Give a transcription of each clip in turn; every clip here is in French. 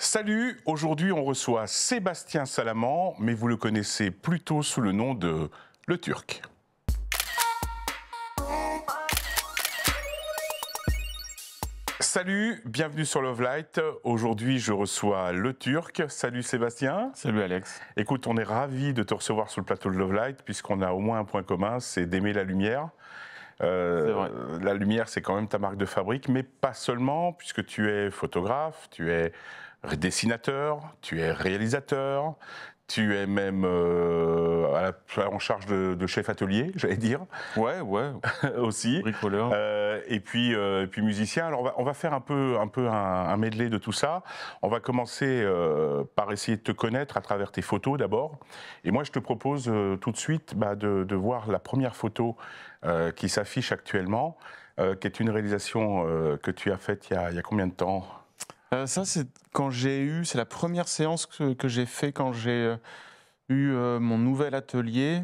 Salut, aujourd'hui on reçoit Sébastien Salaman, mais vous le connaissez plutôt sous le nom de Le Turc. Salut, bienvenue sur Love Light. Aujourd'hui, je reçois le Turc. Salut Sébastien. Salut Alex. Écoute, on est ravi de te recevoir sur le plateau de Love Light puisqu'on a au moins un point commun, c'est d'aimer la lumière. Euh, la lumière, c'est quand même ta marque de fabrique, mais pas seulement, puisque tu es photographe, tu es dessinateur, tu es réalisateur, tu es même euh, en charge de, chef atelier, j'allais dire. Ouais, ouais. aussi. Bricoleur. Euh, et puis, euh, et puis musicien. Alors on va, faire un peu, un peu un, un medley de tout ça. On va commencer par essayer de te connaître à travers tes photos d'abord. Et moi, je te propose tout de suite bah, de, voir la première photo qui s'affiche actuellement, qui est une réalisation que tu as faite il il y a combien de temps euh, ça, c'est quand j'ai eu, c'est la première séance que, j'ai fait quand j'ai euh, eu euh, mon nouvel atelier.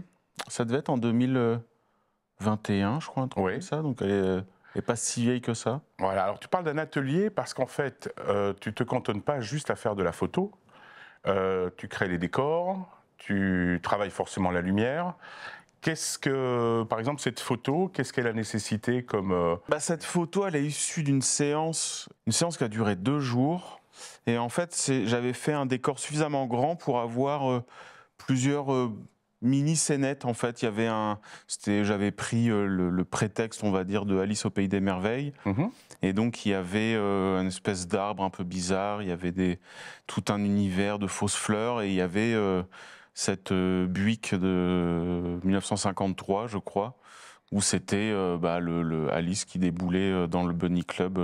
Ça devait être en 2021, je crois, un oui. ça. Donc elle est, pas si vieille que ça. Voilà. Alors tu parles d'un atelier parce qu'en fait, tu tu te cantonnes pas juste à faire de la photo. tu crées les décors, tu travailles forcément la lumière Qu'est-ce que, par exemple, cette photo, qu'est-ce qu'elle a nécessité comme... Euh, bah, cette photo, elle est issue d'une séance, une séance qui a duré deux jours. Et en fait, j'avais fait un décor suffisamment grand pour avoir euh, plusieurs euh, mini scénettes. En fait, il y avait un, j'avais pris le, prétexte, on va dire, de Alice au pays des merveilles. Mhm. Et donc, il y avait une espèce d'arbre un peu bizarre. Il y avait des, tout un univers de fausses fleurs et il y avait cette euh, Buick de 1953, je crois, où c'était euh, bah, le, Alice qui déboulait euh, dans le Bunny Club.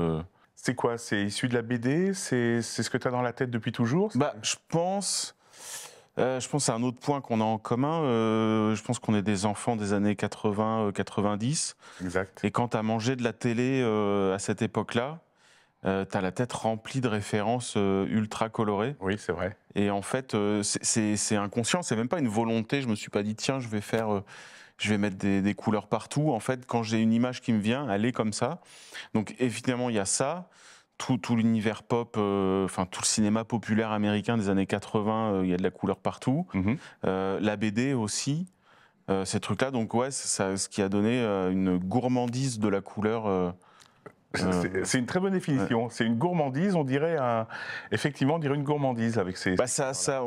C'est quoi C'est issu de la BD C'est ce que tu as dans la tête depuis toujours bah, Je pense. je pense à un autre point qu'on a en commun. je pense qu'on est des enfants des années 80, 90. Exact. Et quand tu as mangé de la télé à cette époque-là, euh, tu as la tête remplie de références euh, ultra colorées. Oui, c'est vrai. Et en fait, euh, c'est inconscient, c'est même pas une volonté. Je me suis pas dit, tiens, je vais faire, je vais mettre des, couleurs partout. En fait, quand j'ai une image qui me vient, elle est comme ça. Donc, évidemment, il y a ça. Tout, l'univers pop, enfin tout le cinéma populaire américain des années 80, il y a de la couleur partout. Mhm. la BD aussi, ces trucs-là. Donc ouais, c'est ce qui a donné une gourmandise de la couleur c'est une très bonne définition. C'est une gourmandise, on dirait effectivement, on dirait une gourmandise avec ces. Bah ça, ça,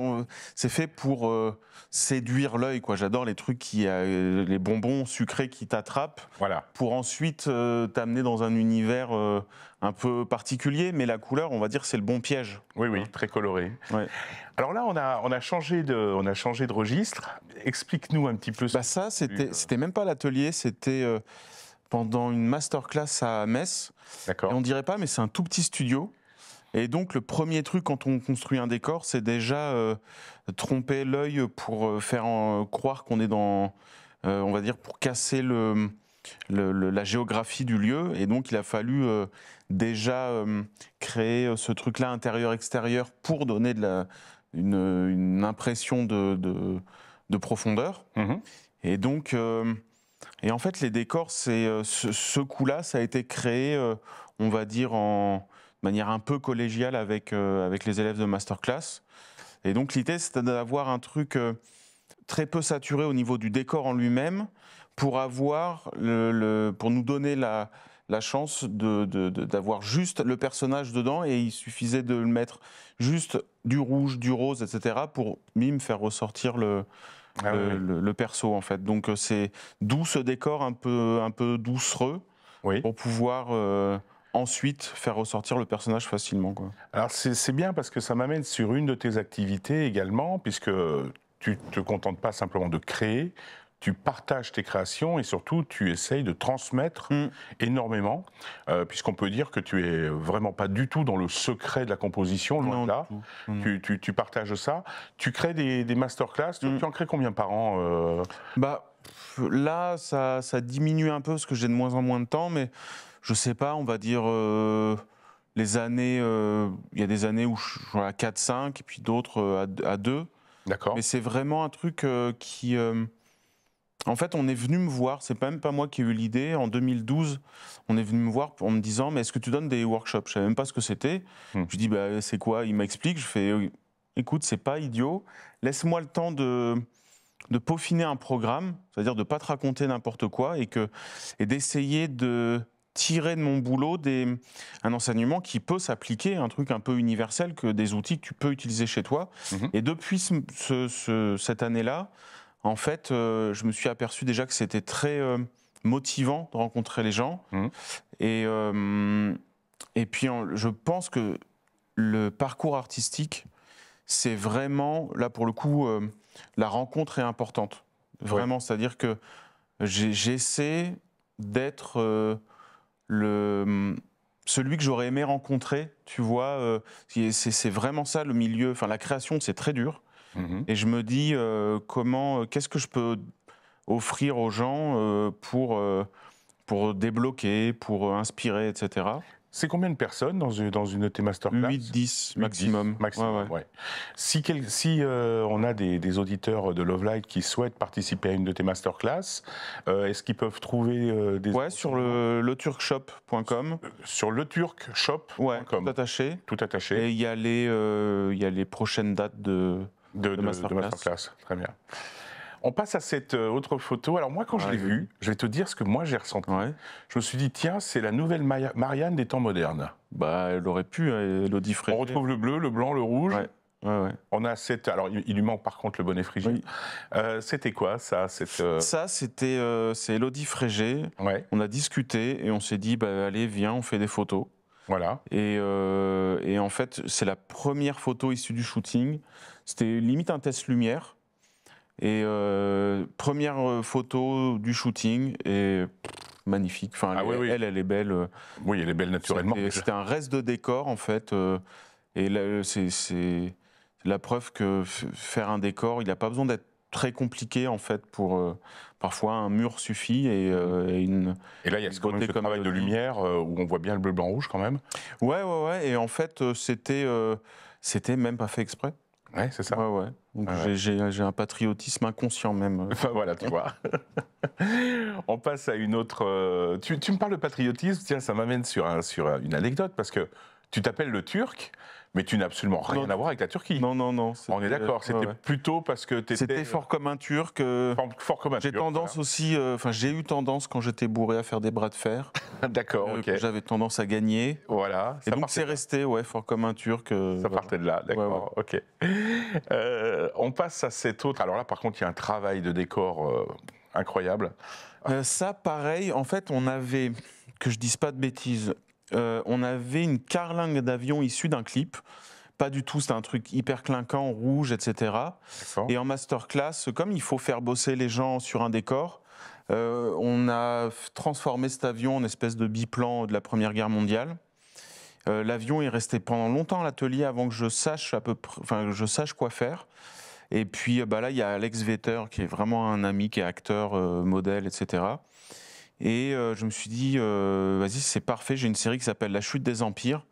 c'est fait pour euh, séduire l'œil, quoi. J'adore les trucs qui, euh, les bonbons sucrés qui t'attrapent. Voilà. Pour ensuite euh, t'amener dans un univers un peu particulier, mais la couleur, on va dire, c'est le bon piège. Oui, oui, hein. très coloré. Alors là, on a, on a changé de, on a changé de registre. Explique-nous un petit peu. Bah ça, c'était, c'était même pas l'atelier, c'était pendant une masterclass à Metz. D'accord. Et on dirait pas, mais c'est un tout petit studio. Et donc le premier truc quand on construit un décor, c'est déjà euh, tromper l'œil pour euh, faire euh, croire qu'on est dans, on va dire, pour casser le, la géographie du lieu. Et donc il a fallu déjà créer ce truc-là intérieur-extérieur pour donner de la, une, impression de, profondeur. Mm-hmm. Et donc et en fait, les décors, c'est euh, ce, coup-là, ça a été créé, euh, on va dire, en de manière un peu collégiale avec, euh, avec les élèves de masterclass. Et donc, l'idée, c'était d'avoir un truc très peu saturé au niveau du décor en lui-même pour avoir le, pour nous donner la, chance d'avoir de, juste le personnage dedans et il suffisait de le mettre juste du rouge, du rose, etc. pour mime faire ressortir le, ah le, perso en fait. Donc euh, c'est d'où ce décor un peu, un peu doucereux pour pouvoir euh, ensuite faire ressortir le personnage facilement. Quoi. Alors c'est bien parce que ça m'amène sur une de tes activités également, puisque tu te contentes pas simplement de créer, tu partages tes créations et surtout tu essayes de transmettre mm. énormément, euh, puisqu'on peut dire que tu es vraiment pas du tout dans le secret de la composition, loin de là. Mm. Tu, partages ça. Tu crées des, des masterclass. Tu mm. en crées combien par an euh bah, Là, ça, diminue un peu parce que j'ai de moins en moins de temps, mais je sais pas, on va dire. Euh, les années, il y a des années où je suis à 4-5 et puis d'autres à, 2. D'accord. Mais c'est vraiment un truc qui, en fait, on est venu me voir, c'est pas même pas moi qui ai eu l'idée, en 2012, on est venu me voir en me disant Mais est-ce que tu donnes des workshops Je savais même pas ce que c'était. Hmm. Je dis bah, C'est quoi Il m'explique, je fais Écoute, c'est pas idiot, laisse-moi le temps de, de peaufiner un programme, c'est-à-dire de ne pas te raconter n'importe quoi et, d'essayer de tirer de mon boulot des, un enseignement qui peut s'appliquer, un truc un peu universel, que des outils que tu peux utiliser chez toi. Mhm. Et depuis cette année-là, en fait, euh, je me suis aperçu déjà que c'était très euh, motivant de rencontrer les gens. Mmh. Et, euh, et puis, je pense que le parcours artistique, c'est vraiment, là pour le coup, la rencontre est importante. Vraiment, c'est-à-dire que j'essaie d'être le celui que j'aurais aimé rencontrer, tu vois. c'est vraiment ça le milieu. Enfin, la création, c'est très dur. Mhm. Et je me dis euh, comment, euh, qu'est-ce que je peux offrir aux gens euh, pour, pour débloquer, pour inspirer, etc. C'est combien de personnes dans une, dans une masterclass 8, 10 maximum. maximum Si, si on a des, auditeurs de Love Light qui souhaitent participer à une de tes masterclass, est-ce qu'ils peuvent trouver des. Ouais, sur le, leturkshop.com. Sur le turkshop.com tout attaché. Tout attaché. Et il y, les, y a les prochaines dates de de, masterclass. Très bien. On passe à cette euh, autre photo. Alors moi, quand je ah l'ai vue, je vais te dire ce que moi j'ai ressenti. Je me suis dit, tiens, c'est la nouvelle Marianne des temps modernes. Bah, elle aurait pu, hein, Elodie Frégé. On retrouve le bleu, le blanc, le rouge. On a cette. Alors, il lui manque par contre le bonnet frigide. Euh, c'était quoi ça euh Ça, c'était. c'est Elodie Frégé. On a discuté et on s'est dit bah, allez, viens, on fait des photos. Voilà. et en fait, c'est la première photo issue du shooting. C'était limite un test lumière. Et euh, première euh, photo du shooting et magnifique. Enfin, ah elle, elle, est belle. Euh. Oui, elle est belle naturellement. C'était un reste de décor en fait. Et c'est la preuve que faire un décor, il n'a pas besoin d'être très compliqué en fait pour parfois un mur suffit et, une et là il y a ce, côté de lumière où on voit bien le bleu blanc rouge quand même ouais ouais ouais et en fait c'était c'était même pas fait exprès oui, c'est ça. Ouais, ouais. J'ai un patriotisme inconscient même. Enfin, voilà, tu vois. On passe à une autre. Euh, tu, tu me parles de patriotisme, tiens, ça m'amène sur, sur une anecdote parce que tu t'appelles le Turc mais tu n'as absolument rien à voir avec la Turquie. Non, non, non. On est d'accord. C'était plutôt parce que tu C'était fort comme un Turc. Euh, fort, comme un J'ai tendance aussi. Euh, enfin, j'ai eu tendance quand j'étais bourré à faire des bras de fer. d'accord, euh, ok. J'avais tendance à gagner. Voilà. donc, c'est resté, ouais, fort comme un Turc. ça partait de là, d'accord, ok. on passe à cet autre. Alors là, par contre, il y a un travail de décor incroyable. ça, pareil. En fait, on avait. Que je dise pas de bêtises, euh, on avait une carlingue d'avion issue d'un clip. Pas du tout, c'était un truc hyper clinquant, rouge, etc. Et en masterclass, comme il faut faire bosser les gens sur un décor, euh, on a transformé cet avion en espèce de biplan de la Première Guerre mondiale. Euh, l'avion est resté pendant longtemps à l'atelier avant que je sache à peu enfin, je sache quoi faire. Et puis bah là, il y a Alex Vetter qui est vraiment un ami, qui est acteur, modèle, etc. Et euh, je me suis dit, euh, vas-y, c'est parfait. J'ai une série qui s'appelle La chute des empires,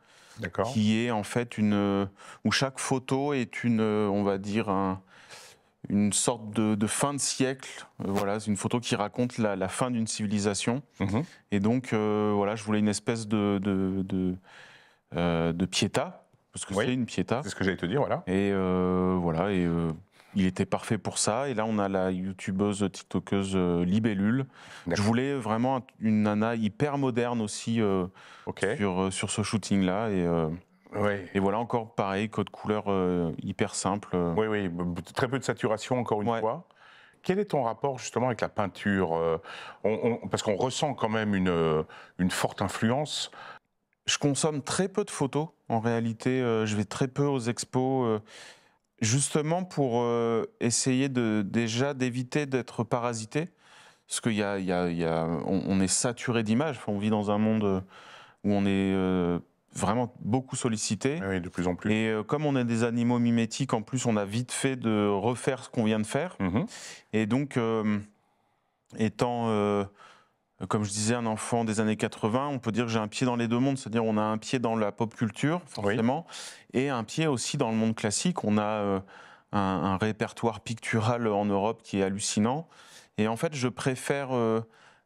qui est en fait une euh, où chaque photo est une, on va dire une sorte de, fin de siècle. voilà, c'est une photo qui raconte la, fin d'une civilisation. Mhm. Et donc voilà, je voulais une espèce de de, de, parce que c'est une piéta. C'est ce que j'allais te dire, voilà. Et voilà et il était parfait pour ça. Et là, on a la youtubeuse, tiktokeuse euh, Libellule. Je voulais vraiment une nana hyper moderne aussi euh, sur, euh, sur ce shooting-là. Et, et voilà, encore pareil, code couleur hyper simple. Oui, oui, très peu de saturation encore une fois. Quel est ton rapport justement avec la peinture Parce qu'on ressent quand même une, une forte influence je consomme très peu de photos. En réalité, je vais très peu aux expos. Justement pour euh, essayer de, déjà d'éviter d'être parasité, parce qu'on on, est saturé d'images, on vit dans un monde où on est euh, vraiment beaucoup sollicité. Ah oui, de plus en plus. Et euh, comme on est des animaux mimétiques, en plus on a vite fait de refaire ce qu'on vient de faire. Mhm. Et donc, étant comme je disais, un enfant des années 80, on peut dire que j'ai un pied dans les deux mondes, c'est-à-dire on a un pied dans la pop culture, forcément, et un pied aussi dans le monde classique. On a euh, un, répertoire pictural en Europe qui est hallucinant. Et en fait, je préfère euh,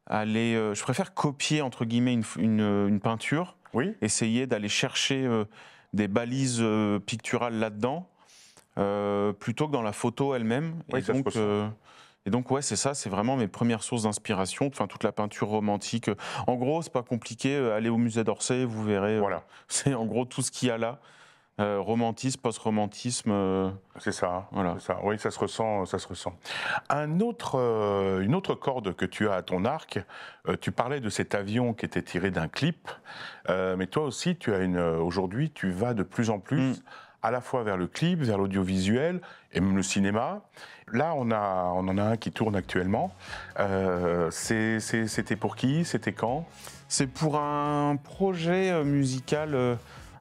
aller, euh, je préfère copier entre guillemets une, peinture, essayer d'aller chercher des balises picturales là-dedans, plutôt que dans la photo elle-même. Oui, et donc, ouais, c'est ça, c'est vraiment mes premières sources d'inspiration, enfin, toute la peinture romantique. En gros, c'est pas compliqué, euh, allez au musée d'Orsay, vous verrez. Euh, voilà. C'est en gros tout ce qu'il y a là. Euh, romantisme, post-romantisme. C'est ça, voilà. ça. Oui, ça se ressent, ça se ressent. Un autre, une autre corde que tu as à ton arc. tu parlais de cet avion qui était tiré d'un clip, mais toi aussi, tu as une. Aujourd'hui, tu vas de plus en plus. Mm. à la fois vers le clip, vers l'audiovisuel, et même le cinéma. Là, on, a, on en a un qui tourne actuellement. Euh, C'était pour qui C'était quand C'est pour un projet euh, musical euh,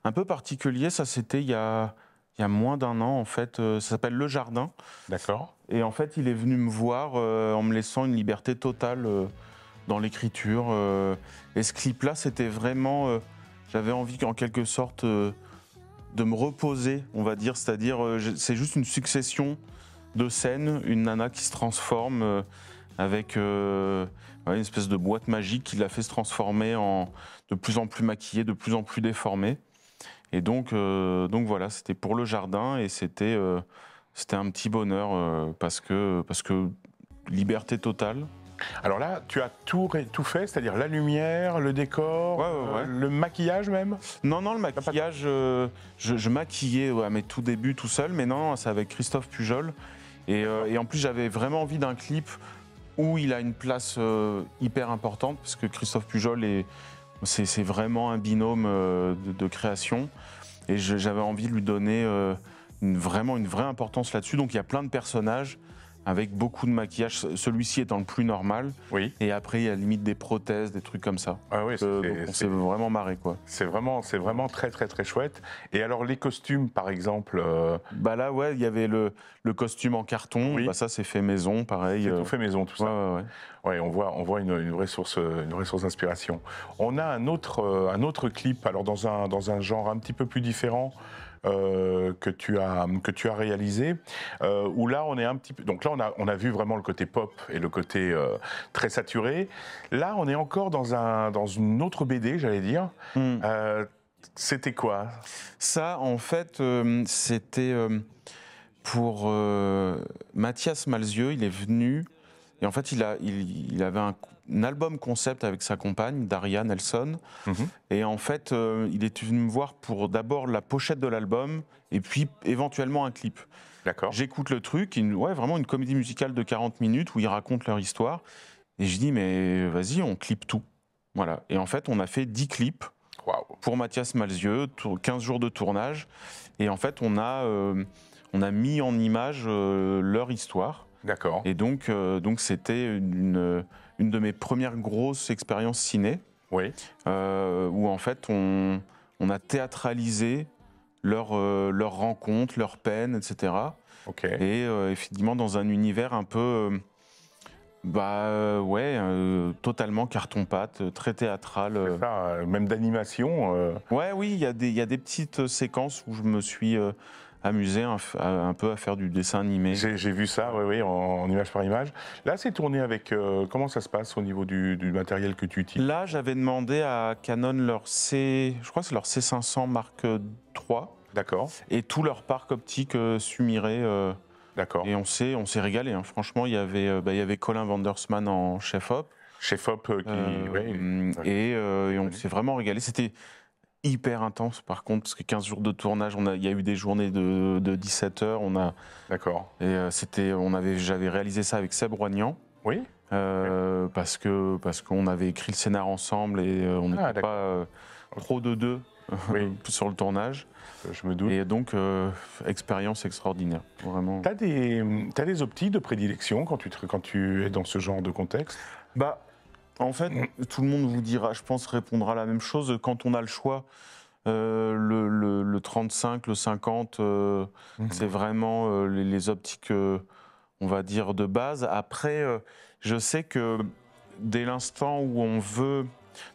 un peu particulier. Ça, c'était il y a il y moins d'un an, en fait. Euh, ça s'appelle Le Jardin. D'accord. Et en fait, il est venu me voir en me laissant une liberté totale dans l'écriture. et ce clip-là, c'était vraiment. J'avais envie, qu'en quelque sorte, de me reposer, on va dire. C'est-à-dire, euh, c'est juste une succession de scènes, une nana qui se transforme euh, avec euh, une espèce de boîte magique qui l'a fait se transformer en de plus en plus maquillée, de plus en plus déformée. Et donc, donc voilà, c'était pour le jardin et c'était un petit bonheur parce que parce que liberté totale. Alors là, tu as tout, tout fait, c'est-à-dire la lumière, le décor, euh, le maquillage même Non, non, le maquillage, euh, je, maquillais à mes tout débuts tout seul, mais non, c'est avec Christophe Pujol. Et, euh, en plus, j'avais vraiment envie d'un clip où il a une place hyper importante, parce que Christophe Pujol, est, c'est, vraiment un binôme de, création. Et j'avais envie de lui donner vraiment une vraie importance là-dessus. Donc il y a plein de personnages avec beaucoup de maquillage, celui-ci étant le plus normal. Oui. Et après, il y a limite des prothèses, des trucs comme ça. Ah oui, on s'est vraiment marré, quoi. C'est vraiment, c'est vraiment très, très, très chouette. Et alors, les costumes, par exemple euh, Bah là, ouais, il y avait le, costume en carton. Oui. Bah, ça, c'est fait maison, pareil. C'est euh, tout fait maison, tout ça. Ouais, ouais, ouais. on voit, on voit une, une vraie source, euh, une vraie source d'inspiration. On a un autre, un autre clip, alors dans un, dans un genre un petit peu plus différent. Euh, que tu as que tu as réalisé, euh, où là on est un petit peu. Donc là on a on a vu vraiment le côté pop et le côté euh, très saturé. Là on est encore dans un dans une autre BD, j'allais dire. Hmm. c'était quoi Ça, en fait, c'était pour Mathias Malzieux, il est venu et en fait il, a, il, il avait un, un album concept avec sa compagne, Daria Nelson. Mhm. Et en fait, euh, il est venu me voir pour d'abord la pochette de l'album et puis éventuellement un clip. D'accord. J'écoute le truc, ouais, vraiment une comédie musicale de 40 minutes où ils racontent leur histoire. Et je dis, mais vas-y, on clip tout. Voilà. Et en fait, on a fait 10 clips pour Mathias Malzieux, 15 jours de tournage. Et en fait, on a, euh, on a mis en image euh, leur histoire. D'accord. Et donc, donc c'était une, une de mes premières grosses expériences ciné. Oui. Euh, où en fait, on, a théâtralisé leurs leur euh, rencontres, leurs peines, etc. Et euh, effectivement, dans un univers un peu. Bah ouais, totalement carton-pâte, très théâtral. Ça, même d'animation. Ouais, oui, il y, y, a des petites séquences où je me suis, amusé un, peu à faire du dessin animé. J'ai vu ça, oui, oui, en, image par image. Là, c'est tourné avec. Euh, comment ça se passe au niveau du, matériel que tu utilises Là, j'avais demandé à Canon leur C. Je crois c'est leur C500 Mark III. D'accord. Et tout leur parc optique euh, euh, D'accord. Et on s'est, on s'est régalé. Hein. Franchement, il y avait, euh, bah, il y avait Colin Vandersman en chef op. Chef op qui. Ouais, et, et on s'est vraiment régalé. C'était hyper intense par contre, parce que 15 jours de tournage, il y a eu des journées de, de 17 heures. On a, D'accord. Et euh, c'était, on avait, j'avais réalisé ça avec Seb Roignan. Oui. Euh, parce que parce qu'on avait écrit le scénar ensemble et euh, on ah, n'était pas trop de deux sur le tournage. Je me doute. Et donc expérience extraordinaire, vraiment. T'as des as des optiques de prédilection quand tu quand tu es dans ce genre de contexte. Bah en fait, mm. tout le monde vous dira, je pense, répondra la même chose. Quand on a le choix, euh, le, 35, le 50, euh, mm. c'est vraiment euh, les, optiques, on va dire, de base. Après, je sais que dès l'instant où on veut,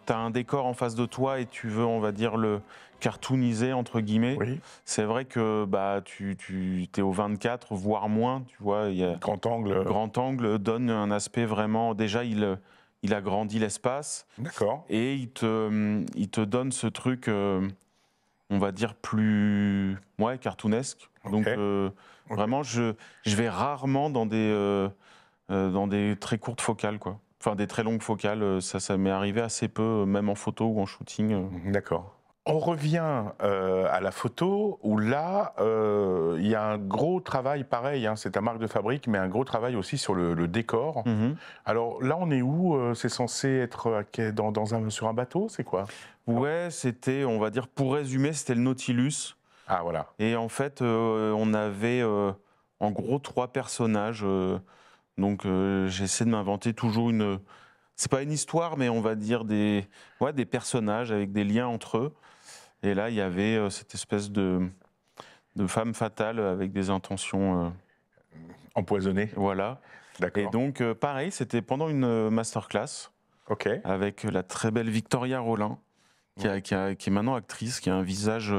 tu as un décor en face de toi et tu veux, on va dire, le cartooniser, entre guillemets, oui. c'est vrai que bah, tu, tu es au 24, voire moins, tu vois. Y grand angle. Grand angle donne un aspect vraiment, déjà, il il agrandit l'espace. D'accord. Et il te, euh, il te donne ce truc, euh, on va dire, plus ouais, cartoonesque. Donc, euh, vraiment, je, vais rarement dans des, dans des très courtes focales, quoi. Enfin, des très longues focales, ça, ça m'est arrivé assez peu, même en photo ou en shooting. D'accord on revient euh, à la photo où là, euh, il y a un gros travail, pareil, hein, c'est un marque de fabrique, mais un gros travail aussi sur le, décor. Mhm. Alors là, on est où euh, C'est censé être dans, dans un, sur un bateau C'est quoi Ouais, c'était, on va dire, pour résumer, c'était le Nautilus. Ah voilà. Et en fait, on avait en gros trois personnages. donc j'essaie de m'inventer toujours une. C'est pas une histoire, mais on va dire des, des personnages avec des liens entre eux. Et là, il y avait euh, cette espèce de, de femme fatale avec des intentions. Euh, empoisonnées. Voilà. D'accord. Et donc, euh, pareil, c'était pendant une masterclass. OK. Avec la très belle Victoria Rollin, qui, est maintenant actrice, qui a un visage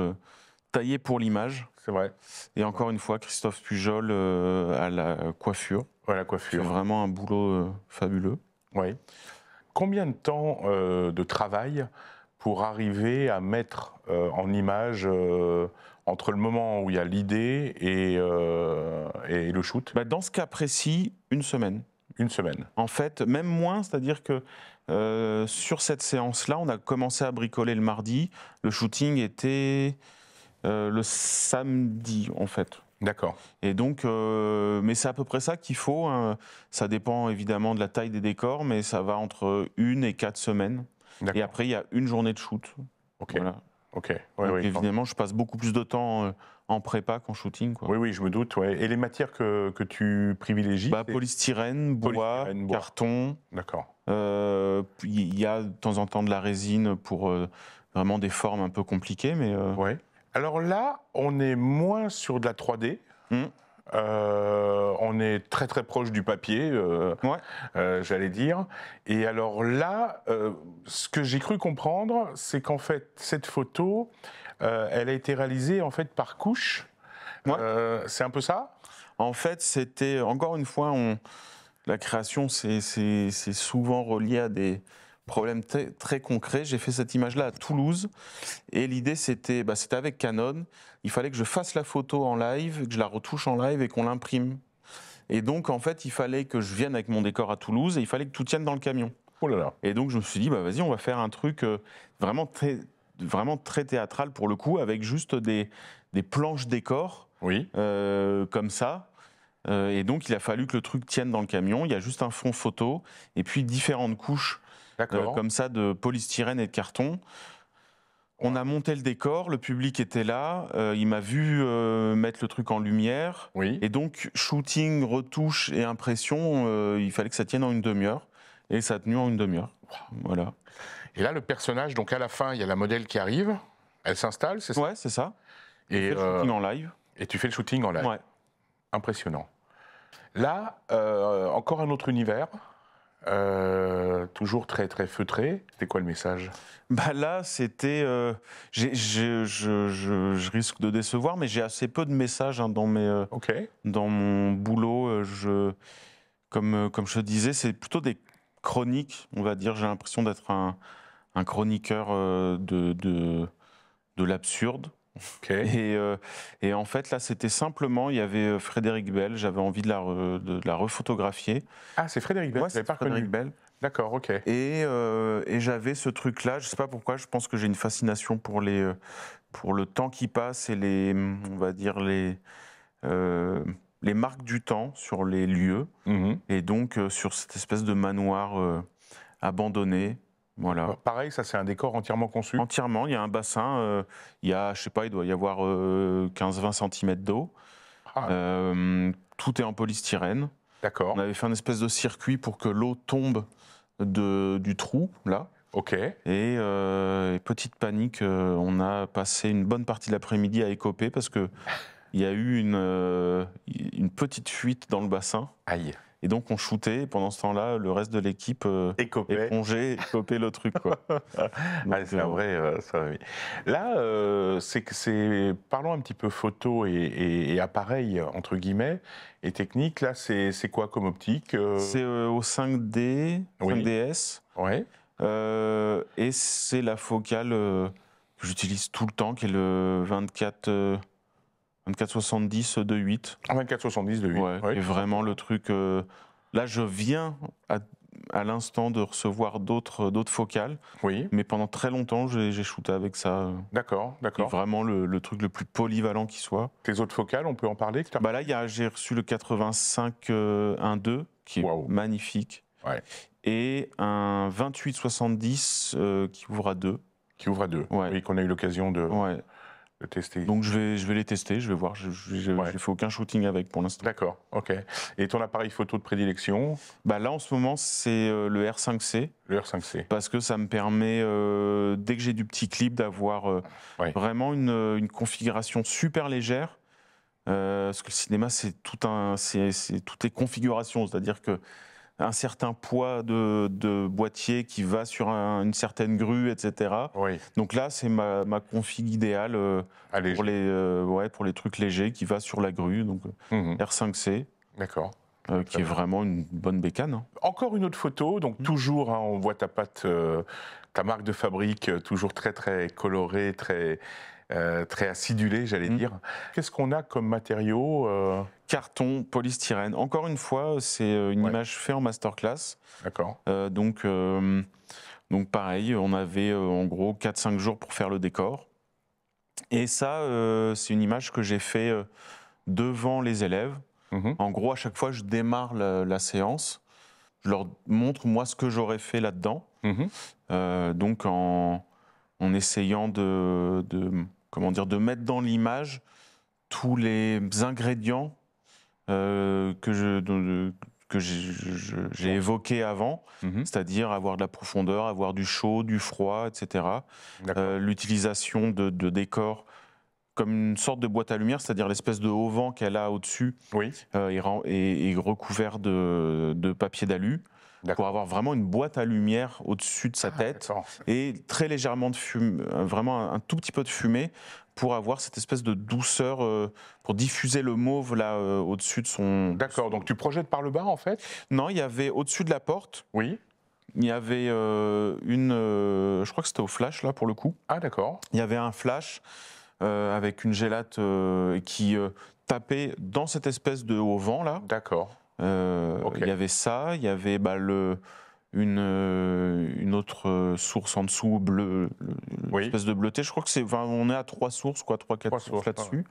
taillé pour l'image. C'est vrai. Et encore une fois, Christophe Pujol à la coiffure. Ouais, la coiffure. C'est vraiment un boulot fabuleux. Oui. Combien de temps de travail pour arriver à mettre euh, en image euh, entre le moment où il y a l'idée et, euh, le shoot bah, Dans ce cas précis, une semaine. Une semaine. En fait, même moins, c'est-à-dire que sur cette séance-là, on a commencé à bricoler le mardi. Le shooting était le samedi, en fait. D'accord. Et donc, mais c'est à peu près ça qu'il faut. Hein. Ça dépend évidemment de la taille des décors, mais ça va entre une et quatre semaines. Et après, il y a une journée de shoot. Ok. Ok. évidemment, je passe beaucoup plus de temps euh, en prépa qu'en shooting. Oui, oui, je me doute. Et les matières que, que tu privilégies bah, polystyrène, bois, carton. D'accord. Euh, il y a de temps en temps de la résine pour euh, vraiment des formes un peu compliquées, mais. Alors là, on est moins sur de la 3D. Euh, on est très très proche du papier, euh, euh, j'allais dire. Et alors là, ce que j'ai cru comprendre, c'est qu'en fait cette photo, elle a été réalisée en fait par couche. c'est un peu ça. En fait, c'était encore une fois, on... la création, c'est souvent relié à des problème très, concret. J'ai fait cette image-là à Toulouse et l'idée c'était, bah, c'était avec Canon. Il fallait que je fasse la photo en live, que je la retouche en live et qu'on l'imprime. Et donc en fait, il fallait que je vienne avec mon décor à Toulouse et il fallait que tout tienne dans le camion. Oh là là. Et donc je me suis dit, bah, vas-y, on va faire un truc euh, vraiment très, vraiment très théâtral pour le coup, avec juste des, des planches décor, oui. Euh, comme ça. Euh, et donc il a fallu que le truc tienne dans le camion. Il y a juste un fond photo et puis différentes couches euh, comme ça de polystyrène et de carton. On a monté le décor, le public était là, euh, il m'a vu euh, mettre le truc en lumière. Oui. Et donc, shooting, retouche et impression, il fallait que ça tienne en une demi-heure. Et ça a tenu en une demi-heure. Voilà. Et là, le personnage, donc à la fin, il y a la modèle qui arrive, elle s'installe, c'est ça Ouais, c'est ça. Et tu fais le shooting en live. Et tu fais le shooting en live. Ouais. Impressionnant. Là, encore un autre univers. Euh, toujours très très feutré. C'était quoi le message bah Là, c'était. Euh, je, risque de décevoir, mais j'ai assez peu de messages hein, dans, mes, euh, dans mon boulot. je, comme, comme je disais, c'est plutôt des chroniques, on va dire. J'ai l'impression d'être un, chroniqueur de, de l'absurde. Euh, et, en fait, là, c'était simplement, il y avait euh, Frédéric Bell, j'avais envie de la, de, la refotographier. Ah, c'est Frédéric Bell, c'est Frédéric Bell. D'accord, ok. Et, euh, j'avais ce truc-là, je ne sais pas pourquoi, je pense que j'ai une fascination pour, les, pour le temps qui passe et les, on va dire, les, les marques du temps sur les lieux. Mhm. Et donc, sur cette espèce de manoir abandonné, voilà. Bah, pareil, ça c'est un décor entièrement conçu Entièrement, il y a un bassin, euh, il y a, je sais pas, il doit y avoir 15-20 euh, cm d'eau. Ah. Euh, tout est en polystyrène. D'accord. On avait fait un espèce de circuit pour que l'eau tombe du trou, là. Ok. Et, petite panique, on a passé une bonne partie de l'après-midi à écoper parce qu'il y a eu une, une petite fuite dans le bassin. Aïe. Et donc on shootait, pendant ce temps-là, euh, le reste de l'équipe euh, écopait. épongeait, le truc. c'est vrai. Là, c'est c'est parlons un petit peu photo et, appareil entre guillemets et technique. Là, c'est quoi comme optique euh C'est au 5D, 5DS. et c'est la focale que j'utilise tout le temps, qui est le 24. 2470 de 8. 2470 de 8. Ouais, Et vraiment le truc. Euh, là, je viens à, l'instant de recevoir d'autres d'autres focales. Oui. Mais pendant très longtemps, j'ai shooté avec ça. D'accord, d'accord. Vraiment le, truc le plus polyvalent qui soit. Tes autres focales, on peut en parler bah Là, j'ai reçu le 85 1 1.2, qui est magnifique. Ouais. Et un 28-70 euh, qui ouvre à 2. Qui ouvre à 2, ouais. oui, qu'on a eu l'occasion de. Ouais tester. Donc je vais, je vais les tester, je vais voir. Je n'ai fais aucun shooting avec pour l'instant. D'accord, ok. Et ton appareil photo de prédilection bah Là en ce moment c'est euh, le R5C. Le R5C. Parce que ça me permet, euh, dès que j'ai du petit clip, d'avoir euh, vraiment une, configuration super légère. parce que le cinéma c'est tout un, c'est toutes les configurations, c'est-à-dire que un certain poids de, boîtier qui va sur une certaine grue, etc. Donc là, c'est ma, config idéale euh, pour, les, euh, ouais, pour les trucs légers qui va sur la grue, donc euh, mhm. R5C. D'accord. qui est vraiment une bonne bécane. Hein. Encore une autre photo, donc mm. toujours, hein, on voit ta patte, ta marque de fabrique, toujours très très colorée, très euh, très acidulé, j'allais hmm. dire. Qu'est-ce qu'on a comme matériaux euh Carton, polystyrène. Encore une fois, c'est euh, une image faite en masterclass. D'accord. donc, donc pareil, on avait en gros 4-5 jours pour faire le décor. Et ça, c'est une image que j'ai fait devant les élèves. Mmh en gros, à chaque fois, je démarre la, séance. Je leur montre moi ce que j'aurais fait là-dedans. Mmh donc en, essayant de comment dire, de mettre dans l'image tous les ingrédients euh, que j'ai évoqué avant, mhm. c'est-à-dire avoir de la profondeur, avoir du chaud, du froid, etc. Euh, l'utilisation de, décors comme une sorte de boîte à lumière, c'est-à-dire l'espèce de haut vent qu'elle a au-dessus oui. Euh, est, recouvert de, de papier d'alu pour avoir vraiment une boîte à lumière au-dessus de sa ah, tête et très légèrement de fumée, euh, vraiment un, tout petit peu de fumée pour avoir cette espèce de douceur, euh, pour diffuser le mauve là euh, au-dessus de son. D'accord, donc tu projettes par le bas en fait Non, il y avait au-dessus de la porte. Oui. Il y avait une. je crois que c'était au flash là pour le coup. Ah d'accord. Il y avait un flash avec une gélate qui tapait dans cette espèce de haut vent là. D'accord euh, il y avait ça, il y avait bah, le, une, euh, une, autre euh, source en dessous, bleu, espèce de bleuté. Je crois que c'est, on est à trois sources, quoi, trois, quatre sources, là-dessus.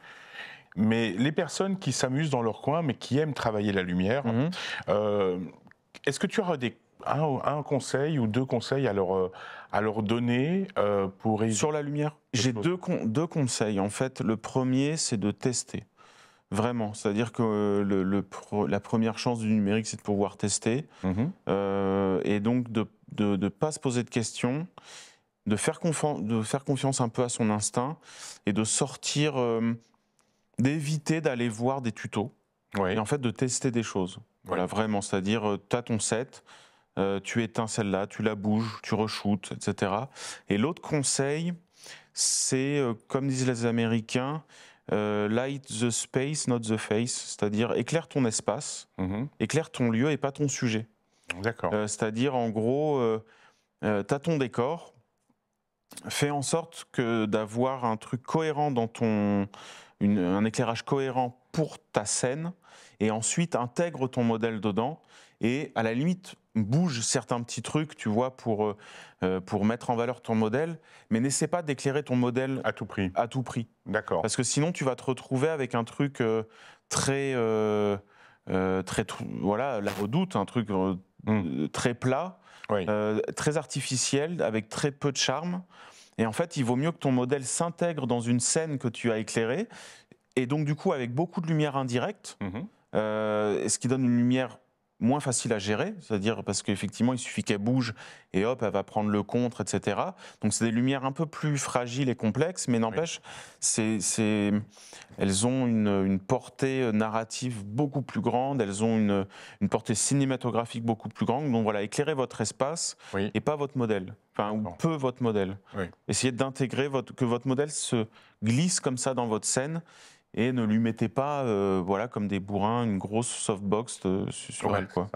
Mais les personnes qui s'amusent dans leur coin, mais qui aiment travailler la lumière, mhm. est-ce que tu auras des un, conseil ou deux conseils à leur, à leur donner euh, pour... Sur la lumière J'ai deux, deux conseils. En fait, le premier, c'est de tester. Vraiment, c'est-à-dire que euh, le, la première chance du numérique, c'est de pouvoir tester, mhm. euh, et donc de ne pas se poser de questions, de faire, de faire, confiance un peu à son instinct, et de sortir, euh, d'éviter d'aller voir des tutos, et en fait de tester des choses. Voilà, vraiment, c'est-à-dire, tu as ton set, tu éteins celle-là, tu la bouges, tu reshootes, etc. Et l'autre conseil, c'est, comme disent les Américains, euh, light the space, not the face, c'est-à-dire éclaire ton espace, mhm. éclaire ton lieu et pas ton sujet. D'accord. Euh, c'est-à-dire, en gros, euh, t'as ton décor, fais en sorte que d'avoir un truc cohérent dans ton un éclairage cohérent pour ta scène et ensuite intègre ton modèle dedans et à la limite bouge certains petits trucs, tu vois, pour, euh, euh, pour mettre en valeur ton modèle, mais n'essaie pas d'éclairer ton modèle à tout prix. À tout prix. D'accord. Parce que sinon, tu vas te retrouver avec un truc euh, très, très, voilà, la redoute, un truc hmm. très plat, très artificiel, avec très peu de charme. Et en fait, il vaut mieux que ton modèle s'intègre dans une scène que tu as éclairée, et donc du coup avec beaucoup de lumière indirecte, mmh ce qui donne une lumière moins facile à gérer, c'est-à-dire parce qu'effectivement, il suffit qu'elle bouge et hop, elle va prendre le contre, etc. Donc, c'est des lumières un peu plus fragiles et complexes, mais n'empêche, c'est, elles ont une, portée narrative beaucoup plus grande, elles ont une, portée cinématographique beaucoup plus grande. Donc, voilà, éclairez votre espace et pas votre modèle, enfin, ou peu votre modèle. Essayez d'intégrer votre, que votre modèle se glisse comme ça dans votre scène et ne lui mettez pas, euh, voilà, comme des bourrins, une grosse softbox euh, sur elle. Quoi.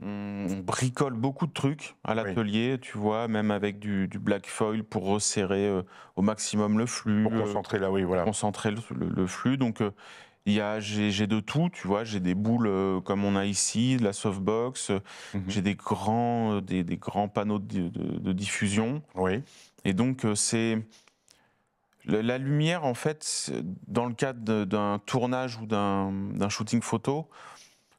On, bricole beaucoup de trucs à l'atelier, tu vois, même avec du, black foil pour resserrer euh, au maximum le flux. Pour concentrer, là, oui, voilà. Concentrer le, le, flux. Donc, a, j'ai de tout, tu vois, j'ai des boules comme on a ici, de la softbox, mhm. j'ai des grands, des, grands panneaux de, de diffusion. Oui. Et donc, c'est la lumière, en fait, dans le cadre d'un tournage ou d'un shooting photo,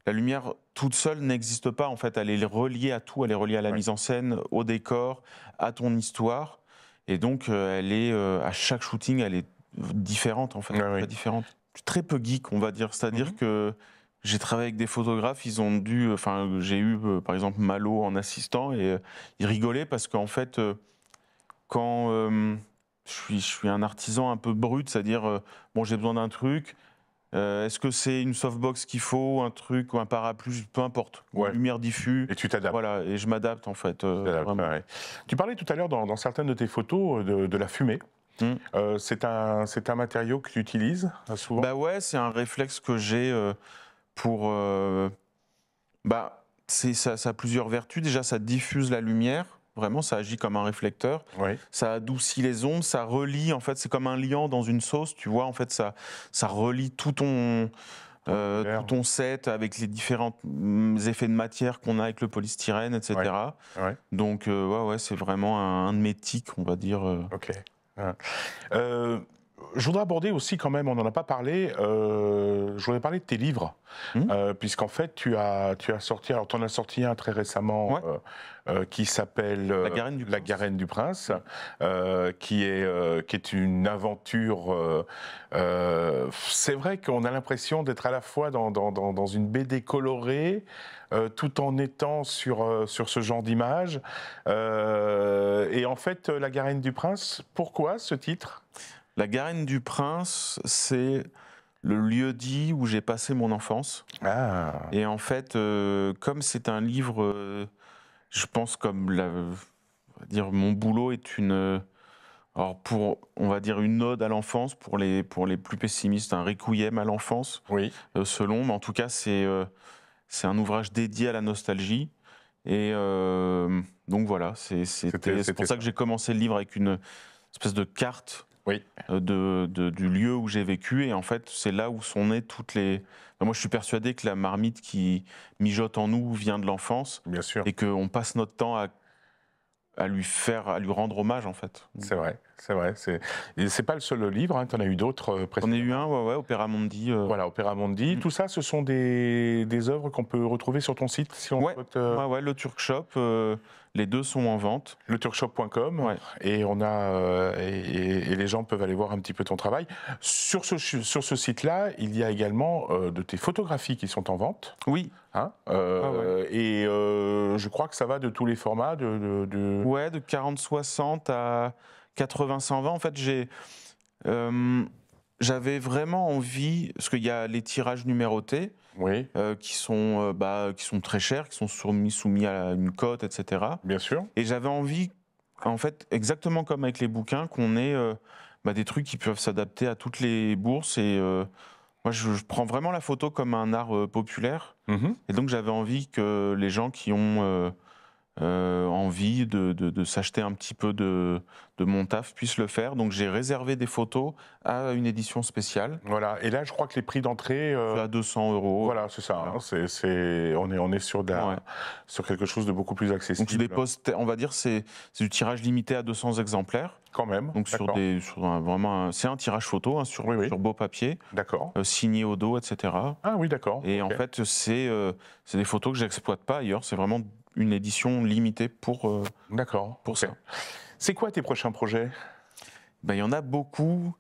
la lumière toute seule n'existe pas. En fait, elle est reliée à tout. Elle est reliée à la mise en scène, au décor, à ton histoire. Et donc, euh, elle est euh, à chaque shooting, elle est différente en fait, très peu geek, on va dire. C'est-à-dire mhm. que j'ai travaillé avec des photographes, ils ont dû, euh, enfin, j'ai eu par exemple Malo en assistant et ils rigolaient parce qu'en fait, quand je suis, je suis un artisan un peu brut, c'est-à-dire, euh, bon, j'ai besoin d'un truc. Euh, est-ce que c'est une softbox qu'il faut, un truc ou un parapluie, peu importe, lumière diffuse. Et tu t'adaptes. Voilà, et je m'adapte en fait. Euh, tu parlais tout à l'heure dans, certaines de tes photos de, la fumée. Hmm. c'est un, matériau que tu utilises souvent Bah ouais, c'est un réflexe que j'ai pour. bah, ça a plusieurs vertus. Déjà, ça diffuse la lumière. Vraiment, ça agit comme un réflecteur. Ça adoucit les ondes, ça relie. En fait, c'est comme un liant dans une sauce. Tu vois, en fait, ça, ça relie tout ton. Euh, tout ton set avec les différents mm, effets de matière qu'on a avec le polystyrène, etc. Donc, euh, ouais, ouais c'est vraiment un, un, de mes tics, on va dire. Euh. Ok. Hein je voudrais aborder aussi quand même, on n'en a pas parlé, euh, je voudrais parler de tes livres, hum. euh, puisqu'en fait tu as, tu as sorti, alors tu en as sorti un très récemment euh, qui s'appelle La Garenne du Prince, qui, est, qui est une aventure, c'est vrai qu'on a l'impression d'être à la fois dans, dans, dans, une BD colorée, tout en étant sur, sur ce genre d'image. et en fait, La Garenne du Prince, pourquoi ce titre la Garenne du Prince, c'est le lieu dit où j'ai passé mon enfance. Ah. Et en fait, euh, comme c'est un livre, euh, je pense comme la, dire mon boulot est une, euh, alors pour on va dire une ode à l'enfance pour les pour les plus pessimistes, un requiem à l'enfance. Oui. selon, mais en tout cas c'est c'est un ouvrage dédié à la nostalgie. Et donc voilà, c'est pour ça que j'ai commencé le livre avec une espèce de carte euh, de, du lieu où j'ai vécu. Et en fait, c'est là où sont nées toutes les. Moi, je suis persuadé que la marmite qui mijote en nous vient de l'enfance. Bien sûr. Et qu'on passe notre temps à à lui faire, à lui rendre hommage en fait. C'est vrai, c'est vrai. C'est c'est pas le seul livre. Hein, tu en as eu d'autres. Euh, On a eu un, ouais, ouais, Opéra Mondi. Euh. Voilà, Opéra Mondi, mm. Tout ça, ce sont des, des œuvres qu'on peut retrouver sur ton site, si on ouais, euh, ouais, ouais, le Turk Shop. Les deux sont en vente. Le turkshop.com et on a euh, et, les gens peuvent aller voir un petit peu ton travail. Sur ce sur ce site-là, il y a également euh, de tes photographies qui sont en vente. Oui. Hein euh, ah Et je crois que ça va de tous les formats de, de, de... ouais 40 60 à 80 120. En fait, j'ai j'avais vraiment envie parce qu'il y a les tirages numérotés oui. Euh, qui, sont, euh, bah, qui sont très chers, qui sont soumis, à une cote, etc. Bien sûr. Et j'avais envie, en fait, exactement comme avec les bouquins, qu'on ait euh, bah, des trucs qui peuvent s'adapter à toutes les bourses. Et moi, je, prends vraiment la photo comme un art populaire. Mm-hmm. Et donc, j'avais envie que les gens qui ont euh, envie de, s'acheter un petit peu de, de mon taf puisse le faire. Donc j'ai réservé des photos à une édition spéciale. Voilà, et là je crois que les prix d'entrée... Euh, à 200 euros. Voilà, c'est ça, hein. c'est On, est, on est sur, sur quelque chose de beaucoup plus accessible. Donc je on va dire, c'est du tirage limité à 200 exemplaires. Quand même. Donc sur des, vraiment, c'est un tirage photo hein, sur, beau papier. D'accord. Euh, signé au dos, etc. Ah oui, d'accord. Et en fait, c'est c'est des photos que j'exploite pas ailleurs. C'est vraiment une édition limitée pour, euh, D'accord. pour ça. C'est quoi tes prochains projets ben, Il y en a beaucoup.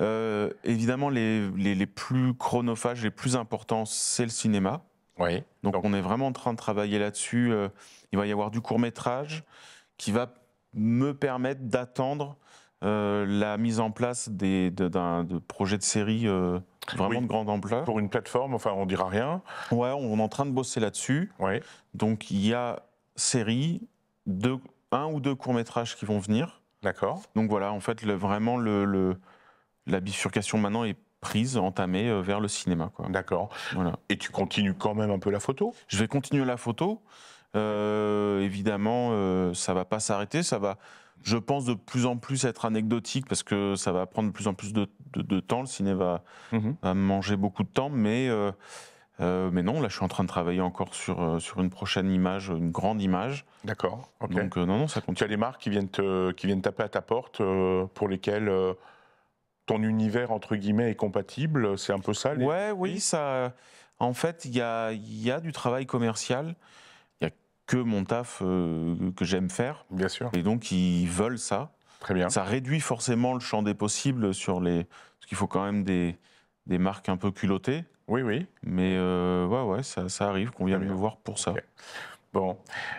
Euh, évidemment, les, plus chronophages, les plus importants, c'est le cinéma. Oui. donc, on est vraiment en train de travailler là-dessus. Euh, il va y avoir du court métrage qui va me permettre d'attendre euh, la mise en place d'un de, projet de série euh, vraiment de grande ampleur. Pour une plateforme, enfin, on dira rien. Ouais, on est en train de bosser là-dessus. Ouais. Donc, il y a série, un ou deux courts-métrages qui vont venir. D'accord. Donc, voilà, en fait, vraiment, la bifurcation maintenant est prise, entamée euh, vers le cinéma. D'accord. Voilà. Et tu continues quand même un peu la photo Je vais continuer la photo. évidemment, ça va pas s'arrêter, ça va je pense, de plus en plus être anecdotique parce que ça va prendre de plus en plus de, temps. Le ciné mhm. va, manger beaucoup de temps, mais, euh, euh, mais non, là, je suis en train de travailler encore sur, euh, sur une prochaine image, une grande image. D'accord. Donc, non, non, ça continue. Tu as des marques qui viennent, qui viennent taper à ta porte pour lesquelles. ton univers entre guillemets est compatible, c'est un peu ça. Oui, oui, ça. En fait, il y a, du travail commercial que mon taf euh, que j'aime faire. Bien sûr. Et donc, ils veulent ça. Très bien. Ça réduit forcément le champ des possibles sur les. Parce qu'il faut quand même des, des marques un peu culottées. Oui, oui. Mais euh, ouais, ouais, ça, ça arrive qu'on vienne me voir pour ça. Bon,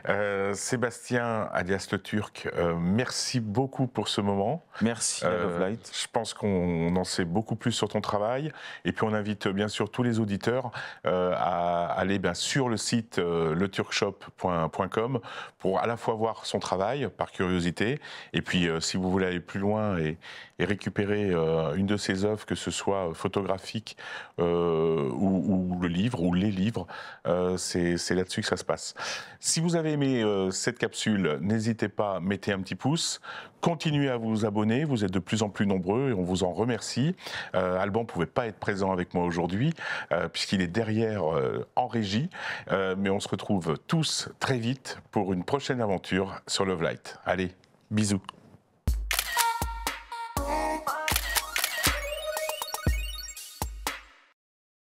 euh, Sébastien, alias le Turc, euh, merci beaucoup pour ce moment. Merci, euh, Love Light. Je pense qu'on en sait beaucoup plus sur ton travail. Et puis on invite bien sûr tous les auditeurs à aller sur le site leturkshop.com pour à la fois voir son travail par curiosité, et puis si vous voulez aller plus loin et, récupérer une de ses œuvres, que ce soit photographique ou, ou, le livre, ou les livres, c'est là-dessus que ça se passe. Si vous avez aimé euh, cette capsule, n'hésitez pas, mettez un petit pouce. Continuez à vous abonner, vous êtes de plus en plus nombreux et on vous en remercie. Euh, Alban ne pouvait pas être présent avec moi aujourd'hui euh, puisqu'il est derrière en régie, mais on se retrouve tous très vite pour une prochaine aventure sur Love Light. Allez, bisous.